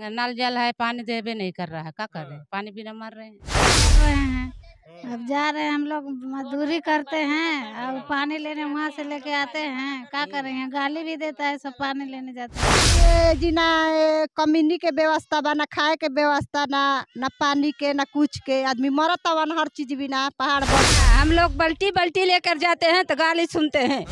नल जल है पानी देवे नहीं कर रहा है क्या कर रहे हैं हाँ। पानी बिना मर रहे हैं हाँ। अब जा रहे हैं हम लोग मजदूरी करते हैं और पानी लेने वहाँ से लेके आते हैं क्या कर रहे हैं गाली भी देता है सब पानी लेने जाते हैं जी ना कमीनी के व्यवस्था बा ना खाए के व्यवस्था ना ना पानी के ना कुछ के आदमी मरत बन हर चीज बिना पहाड़ पर हाँ, हम लोग बल्टी बल्टी लेकर जाते हैं तो गाली सुनते हैं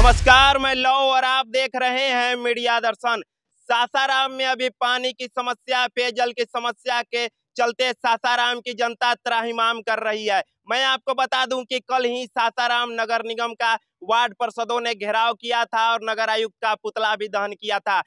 नमस्कार मैं लव और आप देख रहे हैं मीडिया दर्शन सासाराम में अभी पानी की समस्या पेयजल की समस्या के चलते सासाराम की जनता त्राहिमाम कर रही है मैं आपको बता दूं कि कल ही सासाराम नगर निगम का वार्ड पार्षदों ने घेराव किया था और नगर आयुक्त का पुतला भी दहन किया था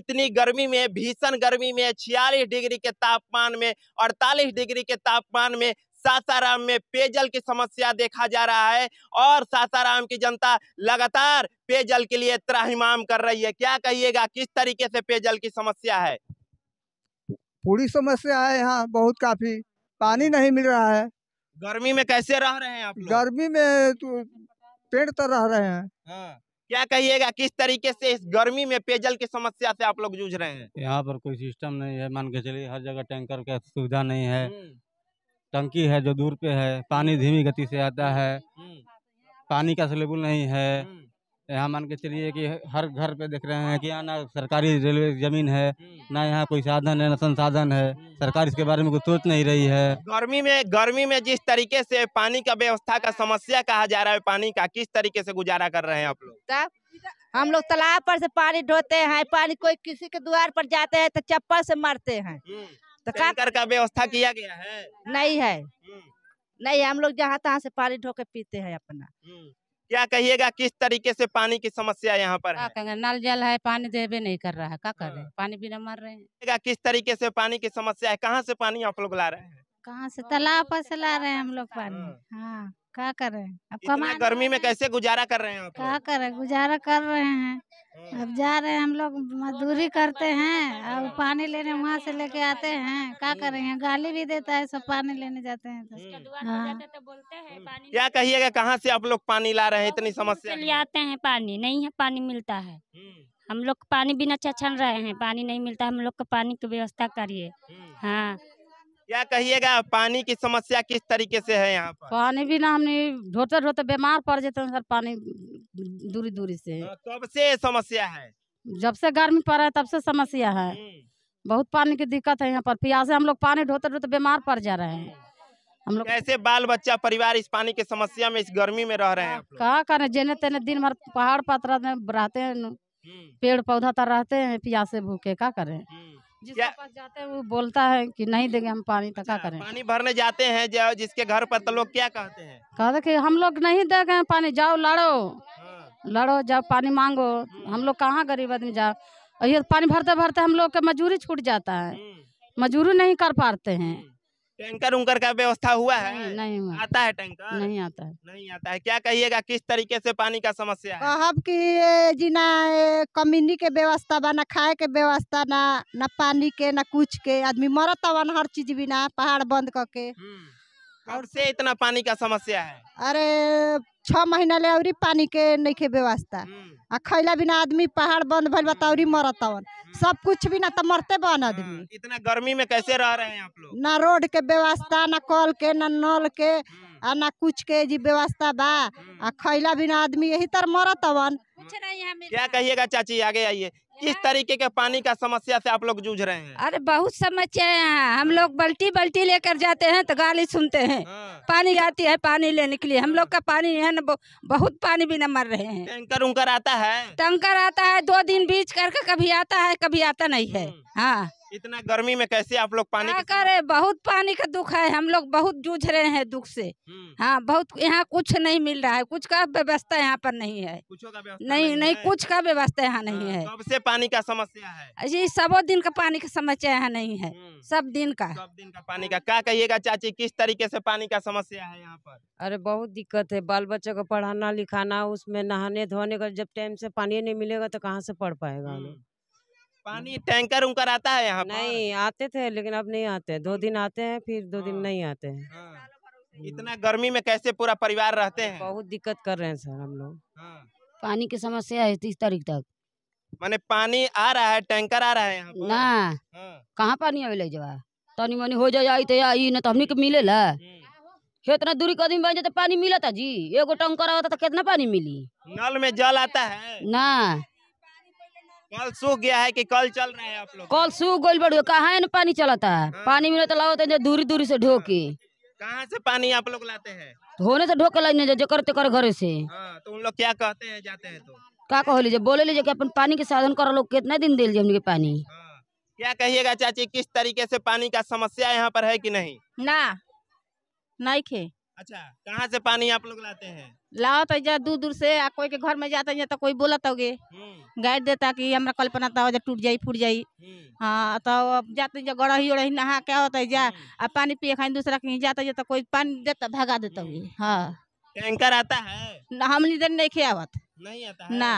इतनी गर्मी में भीषण गर्मी में छियालीस डिग्री के तापमान में 48 डिग्री के तापमान में सासाराम में पेयजल की समस्या देखा जा रहा है और सासाराम की जनता लगातार पेयजल के लिए त्राहिमाम कर रही है क्या कहिएगा किस तरीके से पेयजल की समस्या है पूरी समस्या है यहाँ बहुत काफी पानी नहीं मिल रहा है गर्मी में कैसे रह रहे हैं आप लोग? गर्मी में तो पेड़ तर तो रह रहे हैं हाँ। क्या कहिएगा किस तरीके से इस गर्मी में पेयजल की समस्या से आप लोग जूझ रहे हैं यहाँ पर कोई सिस्टम नहीं है मान के चलिए हर जगह टैंकर का सुविधा नहीं है हम्म। टंकी है जो दूर पे है पानी धीमी गति से आता है हम्म। पानी का सलेबुल नहीं है हम्म। यहाँ मान के चलिए कि हर घर पे देख रहे हैं कि यहाँ ना सरकारी रेलवे जमीन है हम्म। ना यहाँ कोई साधन है ना संसाधन है सरकार इसके बारे में कुछ सोच नहीं रही है गर्मी में गर्मी में जिस तरीके से पानी का व्यवस्था का समस्या कहा जा रहा है पानी का किस तरीके से गुजारा कर रहे हैं आप लोग हम लोग तालाब पर से पानी ढोते हैं पानी कोई किसी के द्वार पर जाते हैं तो चप्पल से मरते हैं तो टैंकर तो का व्यवस्था हाँ। किया गया है नहीं है हम्म। नहीं हम लोग जहाँ तहाँ से पानी ढो के पीते हैं अपना हम्म। क्या कहिएगा किस तरीके से पानी की समस्या यहाँ पर है? नल जल है पानी देवे नहीं कर रहा है क्या कर रहे हैं हाँ। पानी बिना मर रहे हैं किस तरीके से पानी की समस्या है कहाँ से पानी आप लोग ला रहे हैं कहाँ से तालाब पर से ला रहे हैं हम लोग पानी हाँ क्या कर अब कमा गर्मी में कैसे गुजारा कर रहे हैं क्या क्या करे गुजारा कर रहे हैं हम्म। अब जा रहे हैं हम लोग मजदूरी करते तो हैं और पानी लेने वहाँ से लेके आते हैं क्या हैं गाली भी देता है सब हम्म। पानी लेने जाते हैं तो हम्म। हाँ। बोलते हैं क्या कहिएगा कहाँ से आप लोग पानी ला रहे हैं इतनी समस्या ले आते हैं पानी नहीं है पानी मिलता है हम लोग पानी बिना छछन रहे हैं पानी नहीं मिलता हम लोग को पानी की व्यवस्था करिए हाँ क्या कहिएगा पानी की समस्या किस तरीके से है यहाँ पर पानी भी ना हमने ढोते ढोते बीमार पड़ जाते हैं सर पानी दूरी दूरी से हाँ, कब से समस्या है जब से गर्मी पड़ा है तब से समस्या है हम्म। बहुत पानी की दिक्कत है यहाँ पर प्यासे हम लोग पानी ढोते ढोते बीमार पड़ जा रहे हैं हम लोग कैसे बाल बच्चा परिवार इस पानी की समस्या में इस गर्मी में रह रहे हैं कहा करे जेने तेने दिन भर पहाड़ पत्र में रहते हैं हम्म। पेड़ पौधा तर रहते हैं प्यासे भूखे क्या करें हम्म। जिसके पास जाते हैं वो बोलता है कि नहीं देंगे हम पानी तो क्या अच्छा, करें पानी भरने जाते हैं जो जिसके घर पर तो लोग क्या कहते हैं कहते कि हम लोग नहीं देंगे पानी जाओ लड़ो हाँ। लड़ो जाओ पानी मांगो हम लोग कहाँ गरीब आदमी जाओ और ये पानी भरते भरते हम लोग के मजदूरी छूट जाता है हम्म। मजदूरी नहीं कर पाते हैं हम्म। टैंकर उंकर का व्यवस्था हुआ है नहीं, नहीं आता है टैंकर नहीं आता है नहीं आता है क्या कहिएगा किस तरीके से पानी का समस्या है अब की जिना कमीनी के व्यवस्था बा न खाए के व्यवस्था ना ना पानी के ना कुछ के आदमी मरत हर चीज बिना पहाड़ बंद करके हम्म। और से इतना पानी का समस्या है अरे छ महीना ले और पानी के नहीं के व्यवस्था हम्म। आ खैला बिना आदमी पहाड़ बंद भल बतावरी मरतवन हम्म। सब कुछ भी ना तो मरते बन आदमी हम्म, इतना गर्मी में कैसे रह रहे हैं आप लोग ना रोड के व्यवस्था ना कल के ना नल के आ ना कुछ के जी व्यवस्था बा आ खैला बिना आदमी यही तर मरतवन क्या कहिएगा चाची आगे आइए किस तरीके के पानी का समस्या से आप लोग जूझ रहे हैं अरे बहुत समस्या है हम लोग बल्टी बल्टी लेकर जाते हैं तो गाली सुनते हैं आ, हाँ। पानी आती है पानी लेने के लिए हम लोग का पानी है ना बहुत पानी भी न मर रहे हैं टैंकर उंकर आता है टैंकर आता है दो दिन बीच करके कभी आता है कभी आता नहीं है हम्म। हाँ इतना गर्मी में कैसे आप लोग पानी क्या करे बहुत पानी का दुख है हम लोग बहुत जूझ रहे हैं दुख से हम्म। हाँ बहुत यहाँ कुछ नहीं मिल रहा है कुछ का व्यवस्था यहाँ पर नहीं है कुछ का नहीं, नहीं नहीं कुछ का व्यवस्था यहाँ नहीं हाँ, है कब से पानी का समस्या है जी सबो दिन का पानी का समस्या यहाँ नहीं है हम्म। सब दिन का सब दिन का पानी का क्या कहिएगा चाची किस तरीके से पानी का समस्या है यहाँ पर अरे बहुत दिक्कत है बाल बच्चों को पढ़ाना लिखाना उसमें नहाने धोने का जब टाइम से पानी नहीं मिलेगा तो कहाँ से पढ़ पाएगा हम्म। पानी टैंकर उनका आता है यहाँ नहीं आते थे लेकिन अब नहीं आते दो दिन आते हैं फिर दो दिन हाँ। नहीं आते हैं हाँ। इतना गर्मी में कैसे पूरा परिवार रहते हैं बहुत दिक्कत कर रहे हैं सर हम लोग हाँ। पानी की समस्या है तीस तारीख तक माने पानी आ रहा है टैंकर आ रहा है यहाँ ना कहाँ पानी अवेले जवा तनी मनी हो जाए आई तो आई न तो हमने के मिले ला इतना हम्म। दूरी कदम बन जाते पानी मिला था जी एगो टंकर आता तो कितना पानी मिली नल में जल आता है ना कल सूख गया है कि कल चल रहे हैं आप लोग कल सूख गोल बढ़ कहा पानी चलाता है हाँ। पानी मिले तो लाओ तो दूरी दूरी से ढो के कहाँ से पानी आप लोग लाते हैं होने से ढोके लाइन जो करते कर घर से हाँ, तो उन लोग क्या कहते हैं जाते हैं तो क्या कह लीजिए बोले लीजिए की अपन पानी के साधन कर लोग कितना दिन दे लीजिए हम पानी हाँ। क्या कहिएगा चाची किस तरीके से पानी का समस्या यहाँ पर है कि नहीं ना नहीं खे अच्छा कहाँ से पानी आप लोग लाते हैं लाओ तो जा दूर दूर से आ कोई के घर में जाते हैं तो कोई बोला तो हम्म। गाइड देता कि हमरा कल्पना तो टूट जाए फूट जाए हम्म। हाँ तो जाते जा गड़ही उड़ही नहा के होते तो जा हम्म। आ पानी पिए खाई दूसरा कहीं जाते जा तो कोई पानी देता तो भगा देता हाँ टैंकर आता है हम इधर नहीं आवत नहीं आता है ना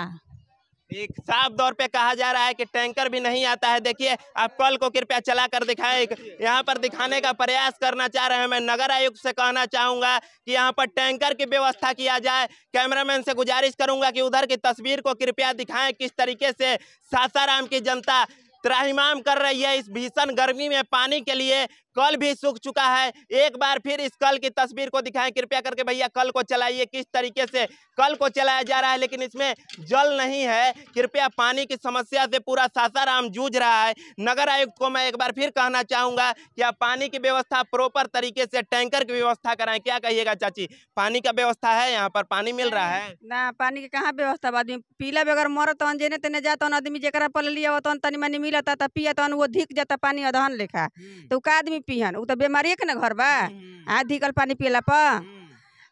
साफ दौर पे कहा जा रहा है कि टैंकर भी नहीं आता है देखिए आप कल को कृपया चला कर दिखाएं यहाँ पर दिखाने का प्रयास करना चाह रहे हैं मैं नगर आयुक्त से कहना चाहूँगा कि यहाँ पर टैंकर की व्यवस्था किया जाए कैमरामैन से गुजारिश करूँगा कि उधर की तस्वीर को कृपया दिखाएं किस तरीके से सासाराम की जनता त्राहिमाम कर रही है इस भीषण गर्मी में पानी के लिए कल भी सूख चुका है एक बार फिर इस कल की तस्वीर को दिखाएं कृपया करके भैया कल को चलाइए किस तरीके से कल को चलाया जा रहा है लेकिन इसमें जल नहीं है कृपया पानी की समस्या से पूरा सासाराम जूझ रहा है नगर आयुक्त को मैं एक बार फिर कहना चाहूँगा कि आप पानी की व्यवस्था प्रॉपर तरीके से टैंकर की व्यवस्था कराएं क्या कहिएगा चाची पानी का व्यवस्था है यहाँ पर पानी मिल रहा है ना पानी की कहाँ व्यवस्था तो तो आदमी पीला बगैर तो अंजेने तेने जाता आदमी जरा पल लिया तो तनी मनी मिल मिलता तो पिया तहन वो धिक जाता पानी अदहन लेखा हम्म। तो का आदमी पीहन वो तो बीमारी के ना घर बा हम्म। आ धिकल पानी पीला प हम्म।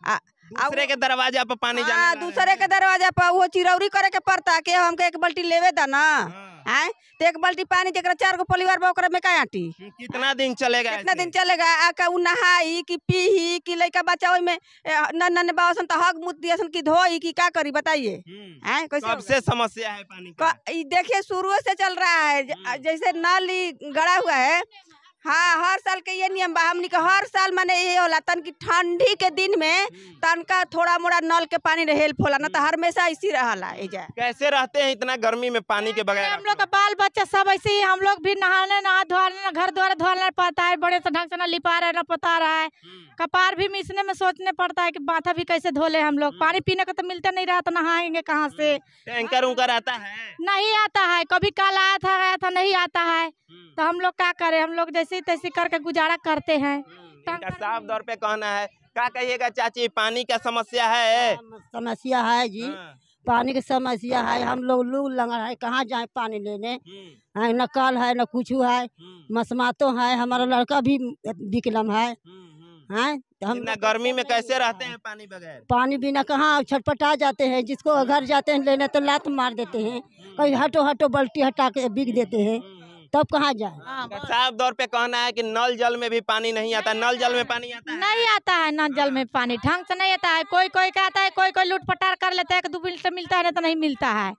आ दूसरे के दरवाजा पर पानी जाना दूसरे के दरवाजा पर वो चिरौरी करे के पड़ता के हमके एक बाल्टी लेवे दा ना आए तो एक बाल्टी पानी जरा चार गो परिवार बा में का आटी कितना दिन चलेगा कितना दिन चलेगा आ का उ नहाई कि पीही कि लड़का बचाओ में नन न बासन तो हक मुत दिया कि धोई कि का करी बताइए हम्म। आए कैसे सबसे समस्या है पानी का देखिए शुरू से चल रहा है हम्म। जैसे नल गड़ा हुआ है हाँ हर साल के ये नियम बा हमनी के हर साल माने ये होला तन की ठंडी के दिन में हम्म। तनका थोड़ा मोड़ा नल के पानी हेल्प होला ना तो हम्म। हर हमेशा इसी रहला एजा कैसे रहते हैं इतना गर्मी में पानी के बगैर हम लोग का बाल बच्चा सब ऐसे ही हम लोग भी नहाने नहा धोने घर द्वारा धोना पड़ता है बड़े से ढंग से ना लिपा रहे ना पता रहा है हम्म। कपार भी मिसने में सोचने पड़ता है की माथा भी कैसे धो ले हम लोग पानी पीने का तो मिलता नहीं रहा तो नहाएंगे कहाँ से टैंकर उंकर आता है नहीं आता है कभी कल आया था आया था नहीं आता है तो हम लोग क्या करे हम लोग जैसे ऐसे तैसे करके गुजारा करते हैं हम्म, साफ तौर पे कहना है क्या कहिएगा चाची पानी का समस्या है समस्या है जी हाँ। पानी की समस्या है हम लोग लू लंग है कहाँ जाए पानी लेने हम्म। न कल है न कुछ है हम्म। मसमातो है हमारा लड़का भी विकलम है हैं तो हम गर्मी में कैसे रहते हैं पानी बगैर पानी बिना कहाँ छटपटा जाते हैं जिसको घर जाते हैं लेने तो लात मार देते हैं कहीं हटो हटो बल्टी हटा के बिक देते हैं तब कहाँ जाए हाँ, हाँ, साफ तौर पे कहना है कि नल जल में भी पानी नहीं आता नल जल में पानी आता है नहीं आता है नल जल में पानी ढंग से नहीं आता है कोई कोई कहता है कोई कोई लूट पटार कर लेता है दो मिनट से मिलता है नहीं तो नहीं मिलता है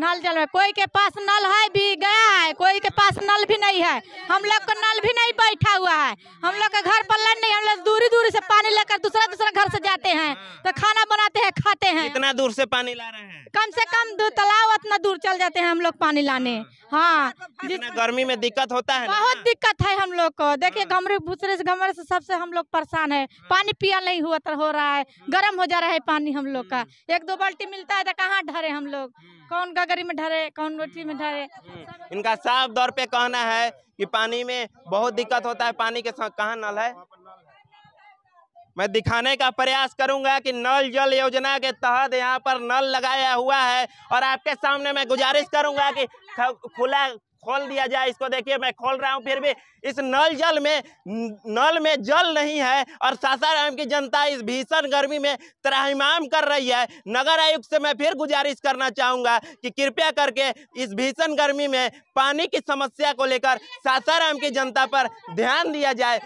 नल जल में कोई के पास नल है भी गया है कोई के पास नल भी नहीं है हम लोग को नल भी नहीं बैठा हुआ है हम लोग का घर पर लाइन नहीं हम लोग दूरी दूरी से पानी लेकर दूसरा दूसरा घर से जाते हैं हाँ। तो खाना बनाते हैं खाते हैं इतना दूर से पानी ला रहे हैं कम से कम तालाब उतना दूर चल जाते हैं हम लोग पानी लाने हाँ, हाँ गर्मी में दिक्कत होता है बहुत दिक्कत है हम लोग को देखिये घमरे हाँ। भूसरे से घमरे से सबसे हम लोग परेशान है पानी पिया नहीं हुआ तो हो रहा है गर्म हो जा रहा है पानी हम लोग का एक दो बाल्टी मिलता है तो कहाँ ढरे हम लोग कौन गगरी में ढरे कौन रोटी में ढरे हम्म। इनका साफ दौर पे कहना है कि पानी में बहुत दिक्कत होता है पानी के कहाँ नल है मैं दिखाने का प्रयास करूंगा कि नल जल योजना के तहत यहाँ पर नल लगाया हुआ है और आपके सामने मैं गुजारिश करूंगा कि खुला खोल दिया जाए इसको देखिए मैं खोल रहा हूँ फिर भी इस नल जल में नल में जल नहीं है और सासाराम की जनता इस भीषण गर्मी में त्राहिमाम कर रही है नगर आयुक्त से मैं फिर गुजारिश करना चाहूँगा कि कृपया करके इस भीषण गर्मी में पानी की समस्या को लेकर सासाराम की जनता पर ध्यान दिया जाए